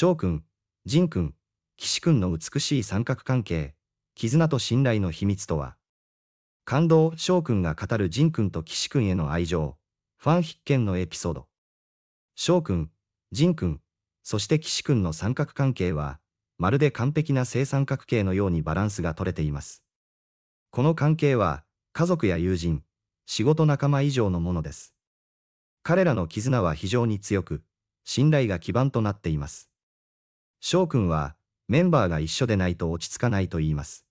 翔くん、仁くん、岸くんの美しい三角関係、絆と信頼の秘密とは。感動、翔くんが語る仁くんと岸くんへの愛情、ファン必見のエピソード。翔くん、仁くん、そして岸くんの三角関係は、まるで完璧な正三角形のようにバランスが取れています。この関係は、家族や友人、仕事仲間以上のものです。彼らの絆は非常に強く、信頼が基盤となっています。翔くんは、メンバーが一緒でないと落ち着かないと言います。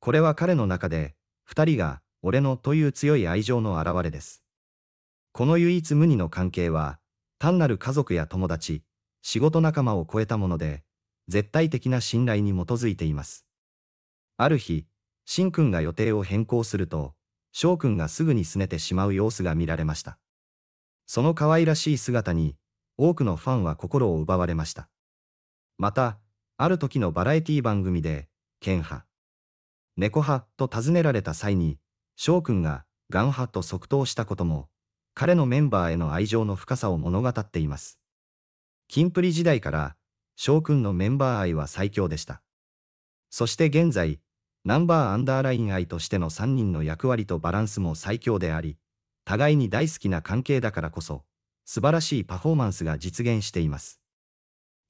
これは彼の中で、二人が、俺のという強い愛情の表れです。この唯一無二の関係は、単なる家族や友達、仕事仲間を超えたもので、絶対的な信頼に基づいています。ある日、しんくんが予定を変更すると、翔くんがすぐに拗ねてしまう様子が見られました。その可愛らしい姿に、多くのファンは心を奪われました。また、ある時のバラエティ番組で、剣派、猫派と尋ねられた際に、翔くんがガン派と即答したことも、彼のメンバーへの愛情の深さを物語っています。キンプリ時代から、翔くんのメンバー愛は最強でした。そして現在、ナンバーアンダーライン愛としての3人の役割とバランスも最強であり、互いに大好きな関係だからこそ、素晴らしいパフォーマンスが実現しています。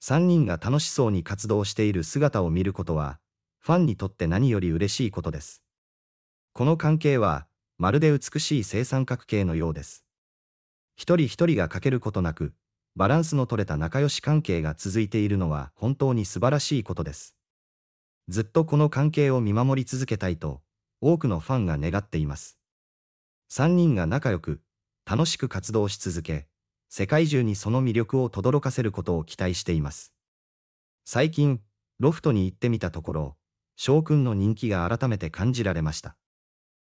3人が楽しそうに活動している姿を見ることは、ファンにとって何より嬉しいことです。この関係は、まるで美しい正三角形のようです。一人一人が欠けることなく、バランスの取れた仲良し関係が続いているのは本当に素晴らしいことです。ずっとこの関係を見守り続けたいと、多くのファンが願っています。3人が仲良く、楽しく活動し続け、世界中にその魅力を轟かせることを期待しています。最近、ロフトに行ってみたところ、翔くんの人気が改めて感じられました。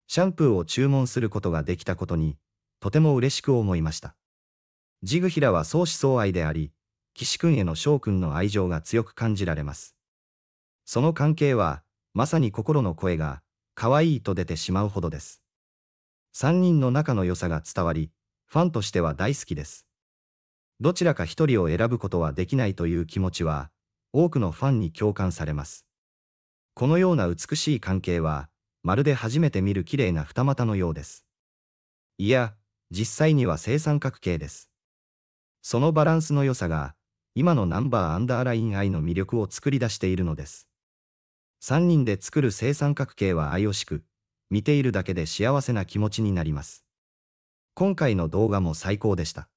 シャンプーを注文することができたことに、とても嬉しく思いました。ジグヒラは相思相愛であり、岸くんへの翔くんの愛情が強く感じられます。その関係は、まさに心の声が、可愛いと出てしまうほどです。三人の仲の良さが伝わり、ファンとしては大好きです。どちらか一人を選ぶことはできないという気持ちは、多くのファンに共感されます。このような美しい関係は、まるで初めて見る綺麗な二股のようです。いや、実際には正三角形です。そのバランスの良さが、今のナンバーアンダーライン愛の魅力を作り出しているのです。3人で作る正三角形は愛おしく、見ているだけで幸せな気持ちになります。今回の動画も最高でした。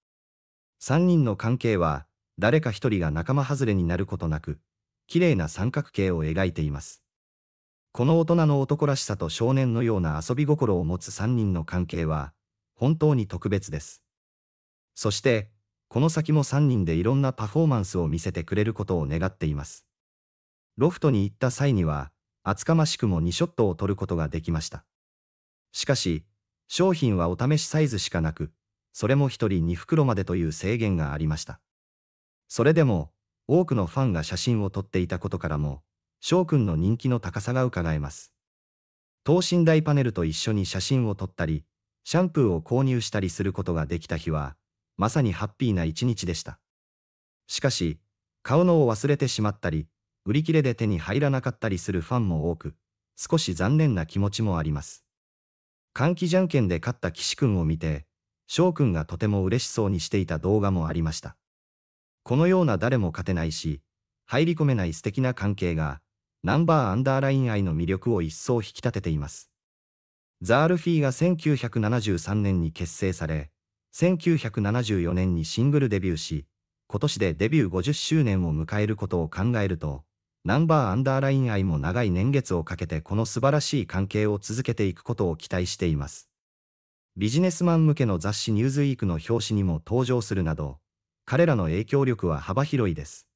3人の関係は、誰か一人が仲間外れになることなく、綺麗な三角形を描いています。この大人の男らしさと少年のような遊び心を持つ3人の関係は、本当に特別です。そして、この先も3人でいろんなパフォーマンスを見せてくれることを願っています。ロフトに行った際には、厚かましくも2ショットを撮ることができました。しかし、商品はお試しサイズしかなく、それも1人2袋までという制限がありました。それでも、多くのファンが写真を撮っていたことからも、翔くんの人気の高さがうかがえます。等身大パネルと一緒に写真を撮ったり、シャンプーを購入したりすることができた日は、まさにハッピーな一日でした。しかし、買うのを忘れてしまったり、売り切れで手に入らなかったりするファンも多く、少し残念な気持ちもあります。換気じゃんけんで勝った岸くんを見て、翔くんがとても嬉しそうにしていた動画もありました。このような誰も勝てないし、入り込めない素敵な関係が、ナンバーアンダーライン愛の魅力を一層引き立てています。ザールフィーが1973年に結成され、1974年にシングルデビューし、今年でデビュー50周年を迎えることを考えると、ナンバーアンダーライン愛も長い年月をかけてこの素晴らしい関係を続けていくことを期待しています。ビジネスマン向けの雑誌ニューズウィークの表紙にも登場するなど、彼らの影響力は幅広いです。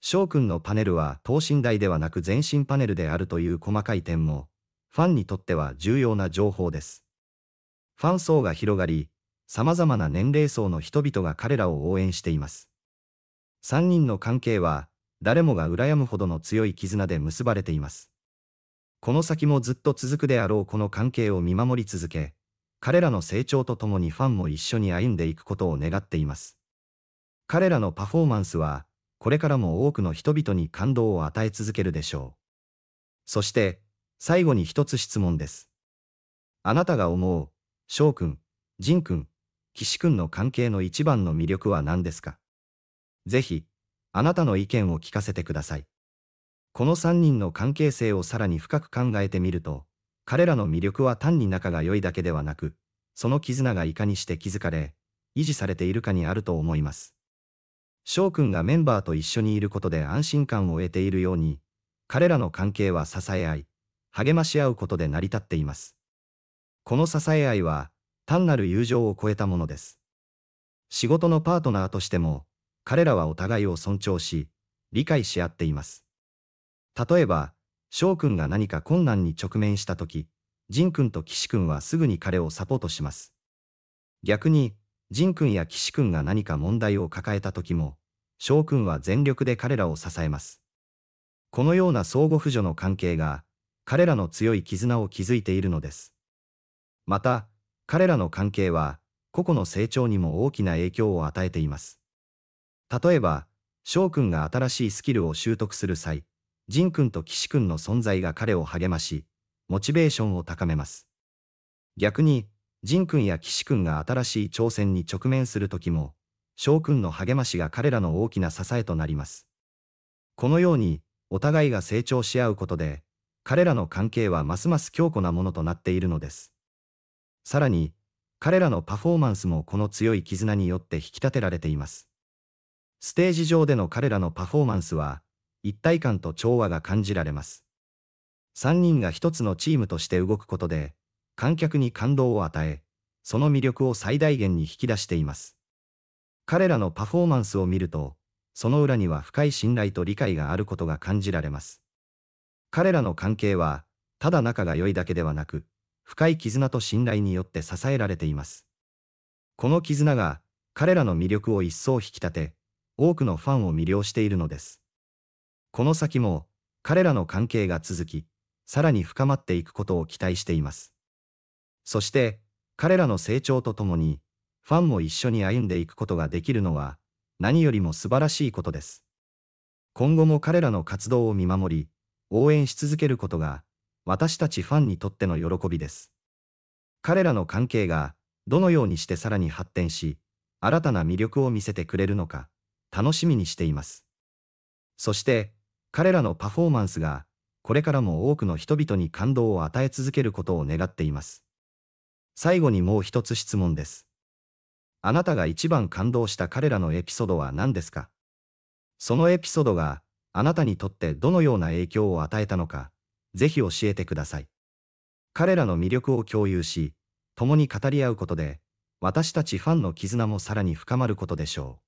翔くんのパネルは等身大ではなく全身パネルであるという細かい点も、ファンにとっては重要な情報です。ファン層が広がり、様々な年齢層の人々が彼らを応援しています。3人の関係は誰もが羨むほどの強い絆で結ばれています。この先もずっと続くであろうこの関係を見守り続け、彼らの成長とともにファンも一緒に歩んでいくことを願っています。彼らのパフォーマンスは、これからも多くの人々に感動を与え続けるでしょう。そして、最後に一つ質問です。あなたが思う、翔くん、仁くん、岸くんの関係の一番の魅力は何ですかぜひ、あなたの意見を聞かせてください。この3人の関係性をさらに深く考えてみると、彼らの魅力は単に仲が良いだけではなく、その絆がいかにして築かれ、維持されているかにあると思います。翔くんがメンバーと一緒にいることで安心感を得ているように、彼らの関係は支え合い、励まし合うことで成り立っています。この支え合いは、単なる友情を超えたものです。仕事のパートナーとしても、彼らはお互いを尊重し、理解し合っています。例えば、翔くんが何か困難に直面したとき、仁くんと岸くんはすぐに彼をサポートします。逆に、仁くんや岸くんが何か問題を抱えたときも、翔くんは全力で彼らを支えます。このような相互扶助の関係が、彼らの強い絆を築いているのです。また、彼らの関係は、個々の成長にも大きな影響を与えています。例えば、翔くんが新しいスキルを習得する際、仁くんと岸くんの存在が彼を励まし、モチベーションを高めます。逆に、仁くんや岸くんが新しい挑戦に直面する時も、翔くんの励ましが彼らの大きな支えとなります。このように、お互いが成長し合うことで、彼らの関係はますます強固なものとなっているのです。さらに、彼らのパフォーマンスもこの強い絆によって引き立てられています。ステージ上での彼らのパフォーマンスは、一体感と調和が感じられます。3人が一つのチームとして動くことで、観客に感動を与え、その魅力を最大限に引き出しています。彼らのパフォーマンスを見ると、その裏には深い信頼と理解があることが感じられます。彼らの関係は、ただ仲が良いだけではなく、深い絆と信頼によって支えられています。この絆が、彼らの魅力を一層引き立て、多くのファンを魅了しているのです。この先も彼らの関係が続き、さらに深まっていくことを期待しています。そして彼らの成長とともに、ファンも一緒に歩んでいくことができるのは何よりも素晴らしいことです。今後も彼らの活動を見守り、応援し続けることが私たちファンにとっての喜びです。彼らの関係がどのようにしてさらに発展し、新たな魅力を見せてくれるのか。楽しみにしています。そして、彼らのパフォーマンスが、これからも多くの人々に感動を与え続けることを願っています。最後にもう一つ質問です。あなたが一番感動した彼らのエピソードは何ですかそのエピソードがあなたにとってどのような影響を与えたのか、ぜひ教えてください。彼らの魅力を共有し、共に語り合うことで、私たちファンの絆もさらに深まることでしょう。